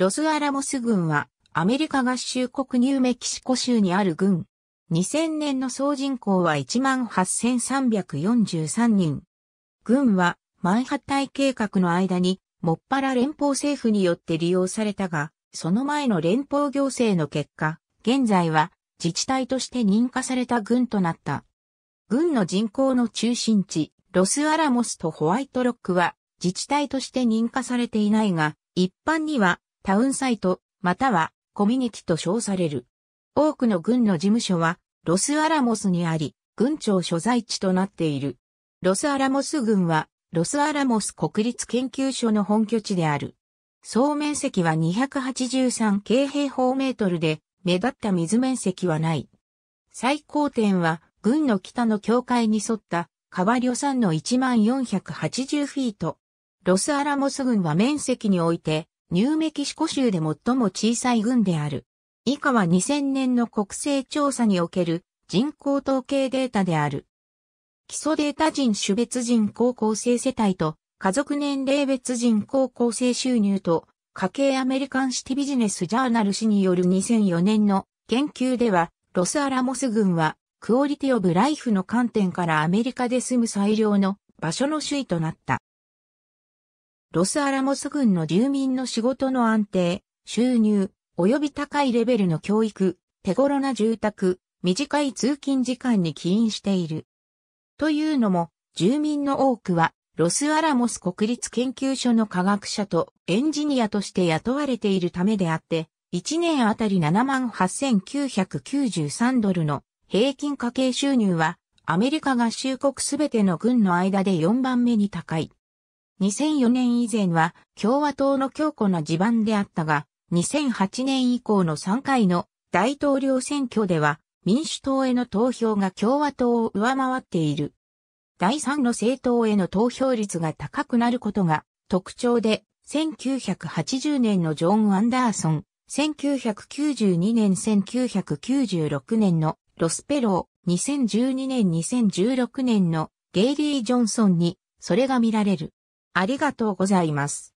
ロスアラモス軍はアメリカ合衆国ニューメキシコ州にある軍。2000年の総人口は18,343人。軍はマンハッタイ計画の間にもっぱら連邦政府によって利用されたが、その前の連邦行政の結果、現在は自治体として認可された軍となった。軍の人口の中心地、ロスアラモスとホワイトロックは自治体として認可されていないが、一般にはタウンサイト、またはコミュニティと称される。多くの軍の事務所は、ロスアラモスにあり、軍庁所在地となっている。ロスアラモス軍は、ロスアラモス国立研究所の本拠地である。総面積は283京平方メートルで、目立った水面積はない。最高点は、軍の北の境界に沿った、川旅山の1480フィート。ロスアラモス軍は面積において、ニューメキシコ州で最も小さい郡である。以下は2000年の国勢調査における人口統計データである。基礎データ人種別人口構成世帯と家族年齢別人口構成収入と家計アメリカンシティビジネスジャーナル氏による2004年の研究ではロスアラモス郡はクオリティオブライフの観点からアメリカで住む最良の場所の首位となった。ロスアラモス郡の住民の仕事の安定、収入、及び高いレベルの教育、手頃な住宅、短い通勤時間に起因している。というのも、住民の多くは、ロスアラモス国立研究所の科学者とエンジニアとして雇われているためであって、1年あたり78,993ドルの平均家計収入は、アメリカ合衆国すべての軍の間で4番目に高い。2004年以前は共和党の強固な地盤であったが、2008年以降の3回の大統領選挙では民主党への投票が共和党を上回っている。第3の政党への投票率が高くなることが特徴で、1980年のジョン・アンダーソン、1992年1996年のロスペロー、2012年2016年のゲイリー・ジョンソンにそれが見られる。ありがとうございます。